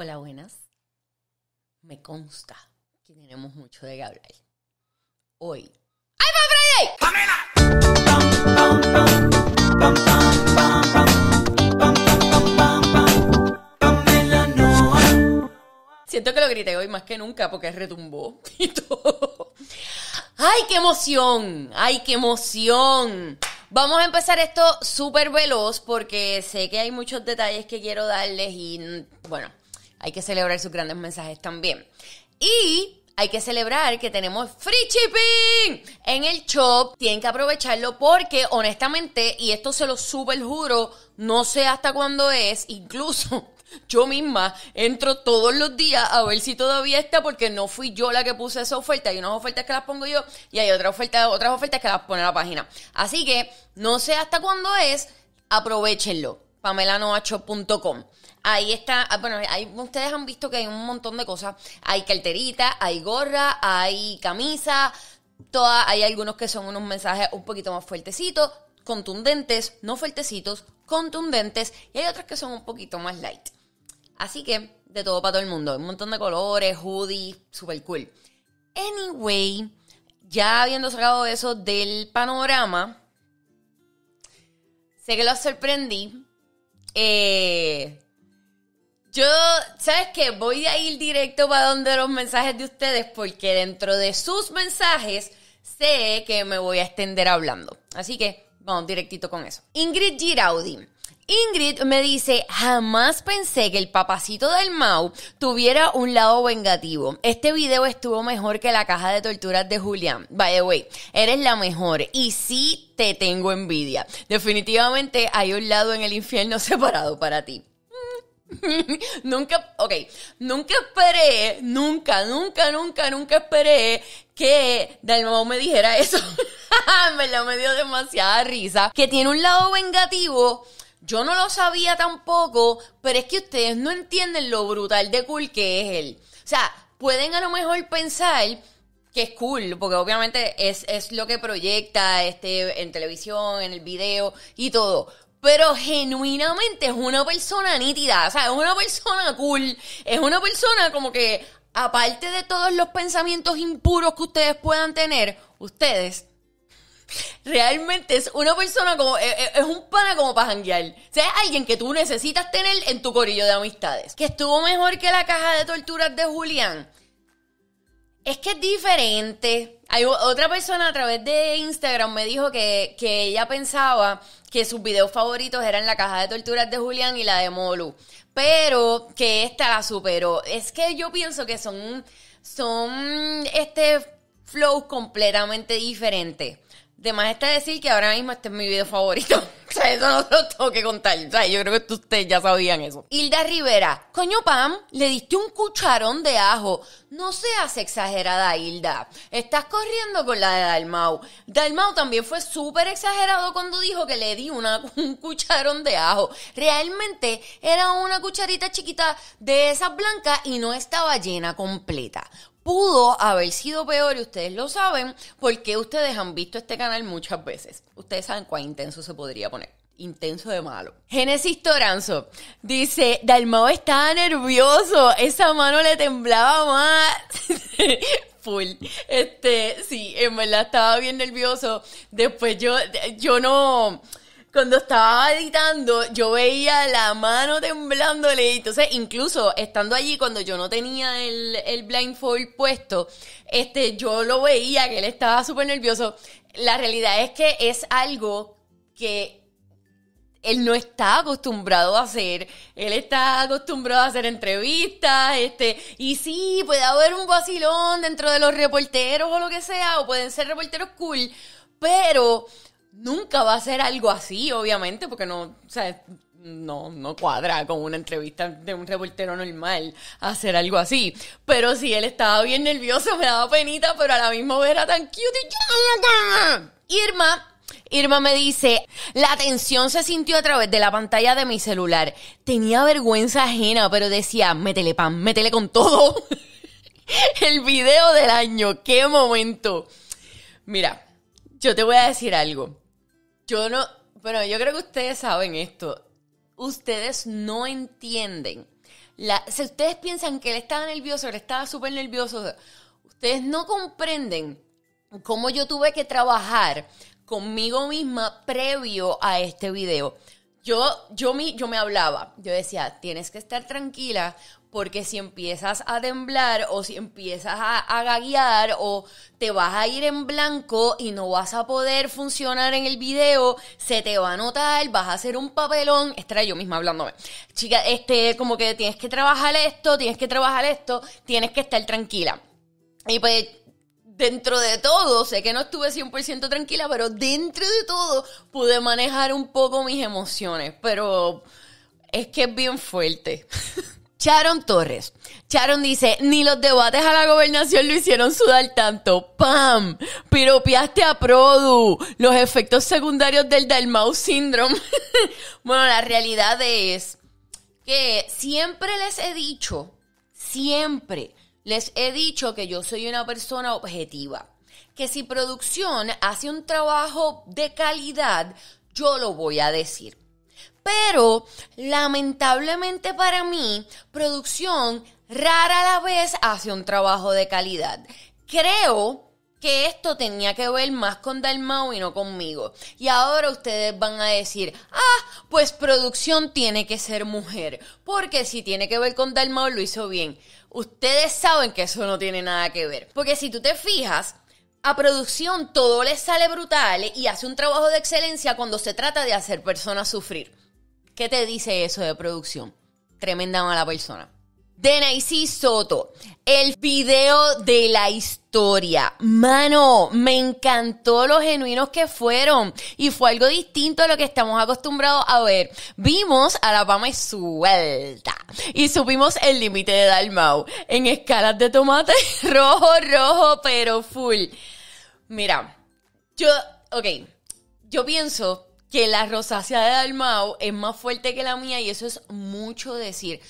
Hola, buenas. Me consta que tenemos mucho de hablar Hoy. ¡Ay, va Siento que lo grité hoy más que nunca porque retumbó ¡Ay, qué emoción! ¡Ay, qué emoción! Vamos a empezar esto súper veloz porque sé que hay muchos detalles que quiero darles y mm, bueno, hay que celebrar sus grandes mensajes también. Y hay que celebrar que tenemos free shipping en el shop. Tienen que aprovecharlo porque honestamente, y esto se lo el juro, no sé hasta cuándo es, incluso yo misma entro todos los días a ver si todavía está porque no fui yo la que puse esa oferta. Hay unas ofertas que las pongo yo y hay otras ofertas, otras ofertas que las pone la página. Así que no sé hasta cuándo es, aprovechenlo. PamelaNoacho.com. Ahí está, ah, bueno, ustedes han visto que hay un montón de cosas. Hay calterita, hay gorra, hay camisa, hay algunos que son unos mensajes un poquito más fuertecitos, contundentes, no fuertecitos, contundentes, y hay otros que son un poquito más light. Así que, de todo para todo el mundo. Un montón de colores, hoodie, super cool. Anyway, ya habiendo sacado eso del panorama, sé que los sorprendí. Eh, yo, ¿sabes qué? Voy a ir directo para donde los mensajes de ustedes porque dentro de sus mensajes sé que me voy a extender hablando. Así que vamos directito con eso. Ingrid Giraudi. Ingrid me dice, jamás pensé que el papacito del Mau tuviera un lado vengativo. Este video estuvo mejor que la caja de torturas de Julián. By the way, eres la mejor y sí te tengo envidia. Definitivamente hay un lado en el infierno separado para ti. nunca, ok, nunca esperé, nunca, nunca, nunca, nunca esperé que Dalmau me dijera eso. me lo me dio demasiada risa. Que tiene un lado vengativo. Yo no lo sabía tampoco, pero es que ustedes no entienden lo brutal de cool que es él. O sea, pueden a lo mejor pensar que es cool, porque obviamente es, lo que proyecta este, en televisión, en el video y todo pero genuinamente es una persona nítida, o sea, es una persona cool, es una persona como que, aparte de todos los pensamientos impuros que ustedes puedan tener, ustedes realmente es una persona como, e, e, es, un pana como para janguear. O sea, es alguien que tú necesitas tener en tu corillo de amistades. Que estuvo mejor que la caja de torturas de Julián. Es que es diferente. Hay otra persona a través de Instagram me dijo que, ella pensaba que sus videos favoritos eran la caja de torturas de Julián y la de Molu. Pero que esta la superó. Es que yo pienso que son, son este flow completamente diferente. De más está decir que ahora mismo este es mi video favorito. eso no lo tengo que contar. yo creo que ustedes ya sabían eso. Hilda Rivera, coño Pam, le diste un cucharón de ajo. No seas exagerada, Hilda. Estás corriendo con la de Dalmau. Dalmau también fue súper exagerado cuando dijo que le di un cucharón de ajo. Realmente era una cucharita chiquita de esas blancas y no estaba llena completa pudo haber sido peor y ustedes lo saben porque ustedes han visto este canal muchas veces. Ustedes saben cuán intenso se podría poner. Intenso de malo. Génesis Toranzo dice, Dalmao estaba nervioso, esa mano le temblaba más. Full. Este, sí, en verdad estaba bien nervioso. Después yo, yo no cuando estaba editando, yo veía la mano temblándole. Entonces, incluso estando allí, cuando yo no tenía el, blindfold puesto, este, yo lo veía que él estaba súper nervioso. La realidad es que es algo que él no está acostumbrado a hacer. Él está acostumbrado a hacer entrevistas, este, y sí, puede haber un vacilón dentro de los reporteros o lo que sea, o pueden ser reporteros cool, pero Nunca va a ser algo así, obviamente, porque no, o sea, no, cuadra con una entrevista de un revoltero normal hacer algo así. Pero si él estaba bien nervioso, me daba penita, pero a la era tan cute y Irma Irma me dice, la tensión se sintió a través de la pantalla de mi celular. Tenía vergüenza ajena, pero decía, métele pan, métele con todo. El video del año, qué momento. Mira, yo te voy a decir algo. Yo no. Bueno, yo creo que ustedes saben esto. Ustedes no entienden. si ustedes piensan que él estaba nervioso, él estaba súper nervioso, ustedes no comprenden cómo yo tuve que trabajar conmigo misma previo a este video. Yo, yo, me, yo me hablaba, yo decía, tienes que estar tranquila porque si empiezas a temblar o si empiezas a, gaguear o te vas a ir en blanco y no vas a poder funcionar en el video, se te va a notar, vas a hacer un papelón. Estaré yo misma hablándome. Chica, este, como que tienes que trabajar esto, tienes que trabajar esto, tienes que estar tranquila. Y pues dentro de todo, sé que no estuve 100% tranquila, pero dentro de todo pude manejar un poco mis emociones, pero es que es bien fuerte. Charon Torres. Charon dice, ni los debates a la gobernación lo hicieron sudar tanto. ¡Pam! Piropiaste a Produ. Los efectos secundarios del Dalmau Síndrome. bueno, la realidad es que siempre les he dicho, siempre les he dicho que yo soy una persona objetiva. Que si producción hace un trabajo de calidad, yo lo voy a decir. Pero lamentablemente para mí, producción rara la vez hace un trabajo de calidad. Creo que esto tenía que ver más con Dalmau y no conmigo. Y ahora ustedes van a decir, ah, pues producción tiene que ser mujer, porque si tiene que ver con Dalmau lo hizo bien. Ustedes saben que eso no tiene nada que ver, porque si tú te fijas, a producción todo le sale brutal y hace un trabajo de excelencia cuando se trata de hacer personas sufrir. ¿Qué te dice eso de producción? Tremenda mala persona. De Naisy Soto, el video de la historia. Mano, me encantó los genuinos que fueron y fue algo distinto a lo que estamos acostumbrados a ver. Vimos a la Pame suelta y subimos el límite de Dalmau en escalas de tomate rojo, rojo, pero full. Mira, yo, ok, yo pienso que la rosácea de Dalmau es más fuerte que la mía y eso es mucho decir.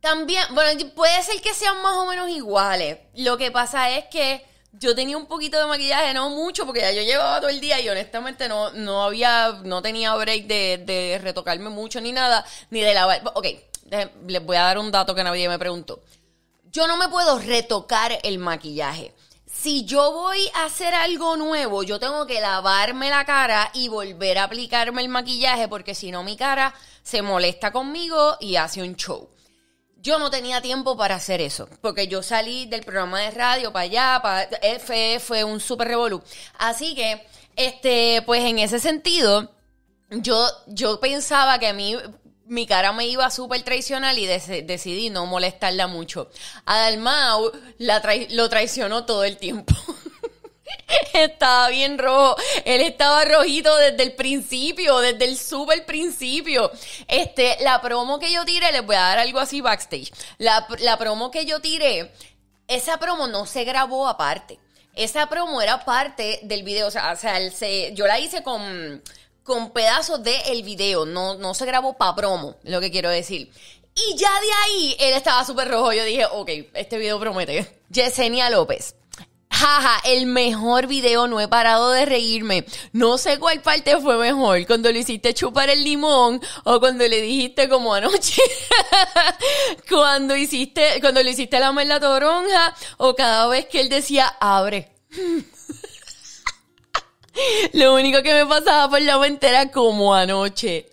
También, bueno, puede ser que sean más o menos iguales. Lo que pasa es que yo tenía un poquito de maquillaje, no mucho, porque ya yo llevaba todo el día y honestamente no, no había, no tenía break de, de retocarme mucho ni nada, ni de lavar. Ok, les voy a dar un dato que nadie me preguntó. Yo no me puedo retocar el maquillaje si yo voy a hacer algo nuevo, yo tengo que lavarme la cara y volver a aplicarme el maquillaje porque si no mi cara se molesta conmigo y hace un show. Yo no tenía tiempo para hacer eso, porque yo salí del programa de radio para allá, para e fue, un super revolú. Así que, este, pues en ese sentido, yo, yo pensaba que a mí mi cara me iba súper traicional y decidí no molestarla mucho. Adalmau la lo traicionó todo el tiempo. estaba bien rojo. Él estaba rojito desde el principio, desde el súper principio. Este, la promo que yo tiré, les voy a dar algo así backstage. La, promo que yo tiré, esa promo no se grabó aparte. Esa promo era parte del video. O sea, o sea yo la hice con con pedazos del el video. No, no se grabó para promo, lo que quiero decir. Y ya de ahí él estaba súper rojo. Yo dije, ok, este video promete. Yesenia López. Jaja, el mejor video, no he parado de reírme. No sé cuál parte fue mejor, cuando le hiciste chupar el limón o cuando le dijiste como anoche, cuando hiciste, cuando le hiciste la la toronja o cada vez que él decía abre. Lo único que me pasaba por la mente era como anoche.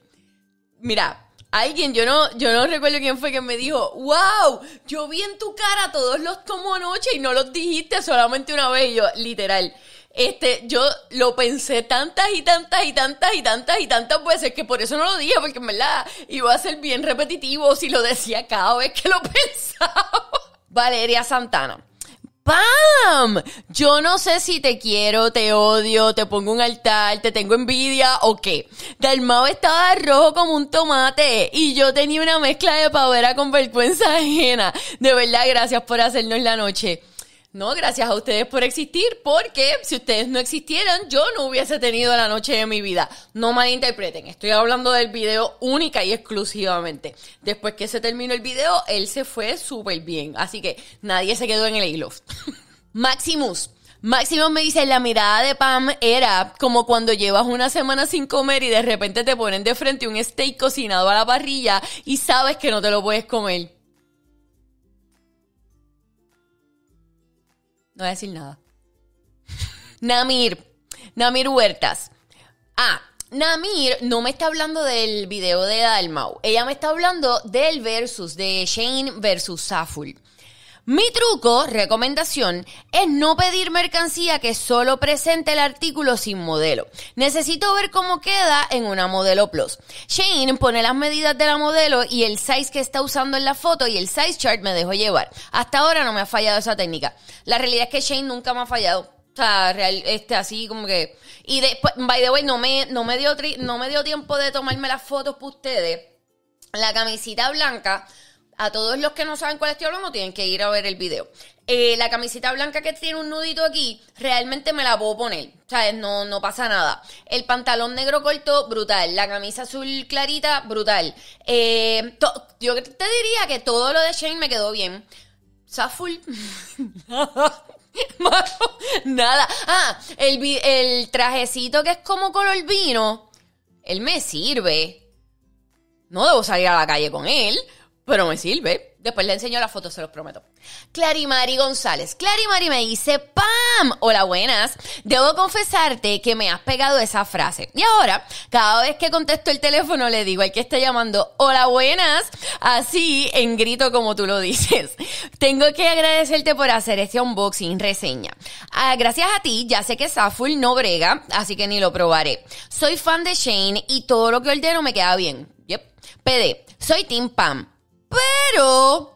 Mira, alguien, yo no, yo no recuerdo quién fue que me dijo, wow, yo vi en tu cara todos los como anoche y no los dijiste solamente una vez. Y yo, literal. Este, yo lo pensé tantas y tantas y tantas y tantas y tantas veces que por eso no lo dije, porque en verdad iba a ser bien repetitivo si lo decía cada vez que lo pensaba. Valeria Santana. ¡Pam! Yo no sé si te quiero, te odio, te pongo un altar, te tengo envidia o qué. Dalmao estaba rojo como un tomate y yo tenía una mezcla de pavera con vergüenza ajena. De verdad, gracias por hacernos la noche. No, gracias a ustedes por existir, porque si ustedes no existieran, yo no hubiese tenido la noche de mi vida. No malinterpreten, estoy hablando del video única y exclusivamente. Después que se terminó el video, él se fue súper bien, así que nadie se quedó en el a Maximus, Maximus. me dice, la mirada de Pam era como cuando llevas una semana sin comer y de repente te ponen de frente un steak cocinado a la parrilla y sabes que no te lo puedes comer. No voy a decir nada. Namir. Namir Huertas. Ah, Namir no me está hablando del video de Dalmau. Ella me está hablando del versus, de Shane versus Saful. Mi truco, recomendación, es no pedir mercancía que solo presente el artículo sin modelo. Necesito ver cómo queda en una modelo plus. Shane pone las medidas de la modelo y el size que está usando en la foto y el size chart me dejo llevar. Hasta ahora no me ha fallado esa técnica. La realidad es que Shane nunca me ha fallado. O sea, este, así como que... Y después, by the way, no me, no me, dio, no me dio tiempo de tomarme las fotos para ustedes. La camisita blanca a todos los que no saben cuál estoy hablando tienen que ir a ver el video. Eh, la camiseta blanca que tiene un nudito aquí, realmente me la puedo poner. ¿Sabes? No, no pasa nada. El pantalón negro corto, brutal. La camisa azul clarita, brutal. Eh, yo te diría que todo lo de Shane me quedó bien. Saful. nada. Ah, el, el trajecito que es como color vino. Él me sirve. No debo salir a la calle con él. Pero me sirve. Después le enseño la foto, se los prometo. Clarimari González. Clarimari me dice, ¡Pam! Hola, buenas. Debo confesarte que me has pegado esa frase. Y ahora, cada vez que contesto el teléfono, le digo al que está llamando, ¡Hola, buenas! Así, en grito como tú lo dices. Tengo que agradecerte por hacer este unboxing reseña. Ah, gracias a ti, ya sé que Saful no brega, así que ni lo probaré. Soy fan de Shane y todo lo que ordeno me queda bien. Yep. PD, soy Team Pam. Pero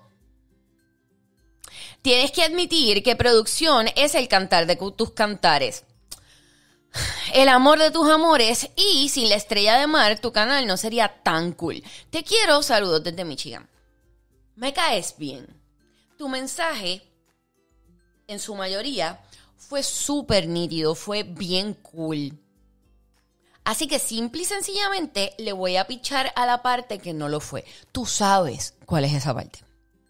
tienes que admitir que producción es el cantar de tus cantares. El amor de tus amores y sin la estrella de mar tu canal no sería tan cool. Te quiero, saludos desde Michigan. Me caes bien. Tu mensaje, en su mayoría, fue súper nítido, fue bien cool. Así que simple y sencillamente le voy a pichar a la parte que no lo fue. Tú sabes cuál es esa parte.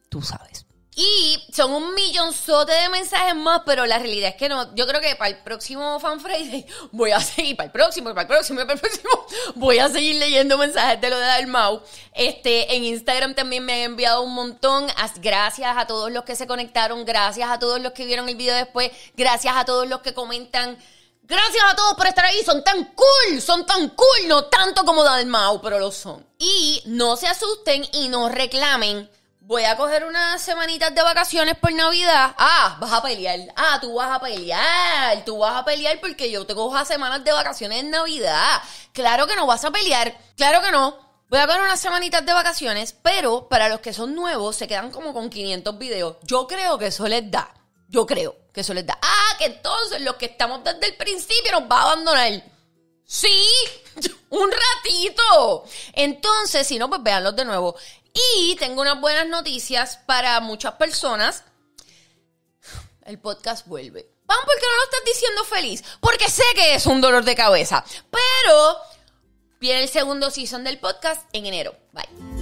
Tú sabes. Y son un millonzote de mensajes más, pero la realidad es que no. Yo creo que para el próximo Fan Friday voy a seguir, para el próximo, para el próximo, para el próximo, voy a seguir leyendo mensajes de lo de Dalmau. Este, en Instagram también me han enviado un montón. Gracias a todos los que se conectaron, gracias a todos los que vieron el video después, gracias a todos los que comentan Gracias a todos por estar ahí. Son tan cool, son tan cool, no tanto como Dalmau, pero lo son. Y no se asusten y no reclamen. Voy a coger unas semanitas de vacaciones por Navidad. Ah, vas a pelear. Ah, tú vas a pelear. Tú vas a pelear porque yo te cojo semanas de vacaciones en Navidad. Claro que no vas a pelear. Claro que no. Voy a coger unas semanitas de vacaciones, pero para los que son nuevos se quedan como con 500 videos. Yo creo que eso les da. Yo creo que eso les da. Ah, que entonces los que estamos desde el principio nos va a abandonar. Sí, un ratito. Entonces, si no, pues véanlos de nuevo. Y tengo unas buenas noticias para muchas personas. El podcast vuelve. ¿Por porque no lo estás diciendo feliz. Porque sé que es un dolor de cabeza. Pero viene el segundo season del podcast en enero. Bye.